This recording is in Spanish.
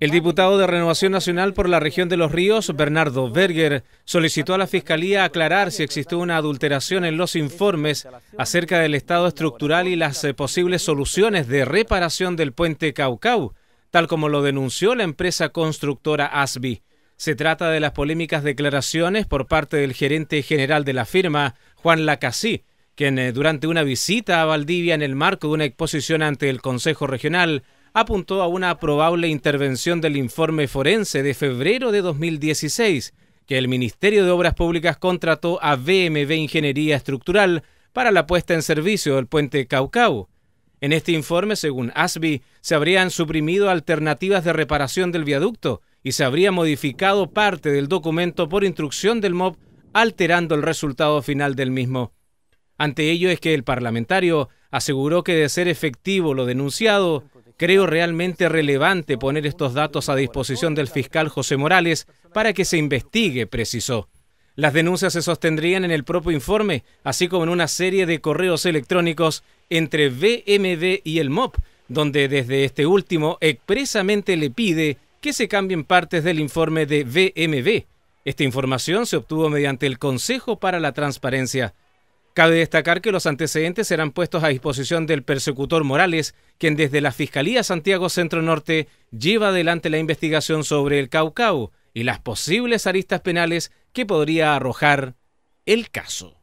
El diputado de Renovación Nacional por la región de Los Ríos, Bernardo Berger, solicitó a la Fiscalía aclarar si existió una adulteración en los informes acerca del estado estructural y las eh, posibles soluciones de reparación del puente Caucau, tal como lo denunció la empresa constructora ASBI. Se trata de las polémicas declaraciones por parte del gerente general de la firma, Juan Lacasí, quien eh, durante una visita a Valdivia en el marco de una exposición ante el Consejo Regional apuntó a una probable intervención del informe forense de febrero de 2016, que el Ministerio de Obras Públicas contrató a BMB Ingeniería Estructural para la puesta en servicio del puente Caucau. En este informe, según ASBI, se habrían suprimido alternativas de reparación del viaducto y se habría modificado parte del documento por instrucción del MOB, alterando el resultado final del mismo. Ante ello es que el parlamentario aseguró que de ser efectivo lo denunciado, Creo realmente relevante poner estos datos a disposición del fiscal José Morales para que se investigue, precisó. Las denuncias se sostendrían en el propio informe, así como en una serie de correos electrónicos entre BMV y el MOP, donde desde este último expresamente le pide que se cambien partes del informe de BMV. Esta información se obtuvo mediante el Consejo para la Transparencia. Cabe destacar que los antecedentes serán puestos a disposición del persecutor Morales, quien desde la Fiscalía Santiago Centro Norte lleva adelante la investigación sobre el Caucao y las posibles aristas penales que podría arrojar el caso.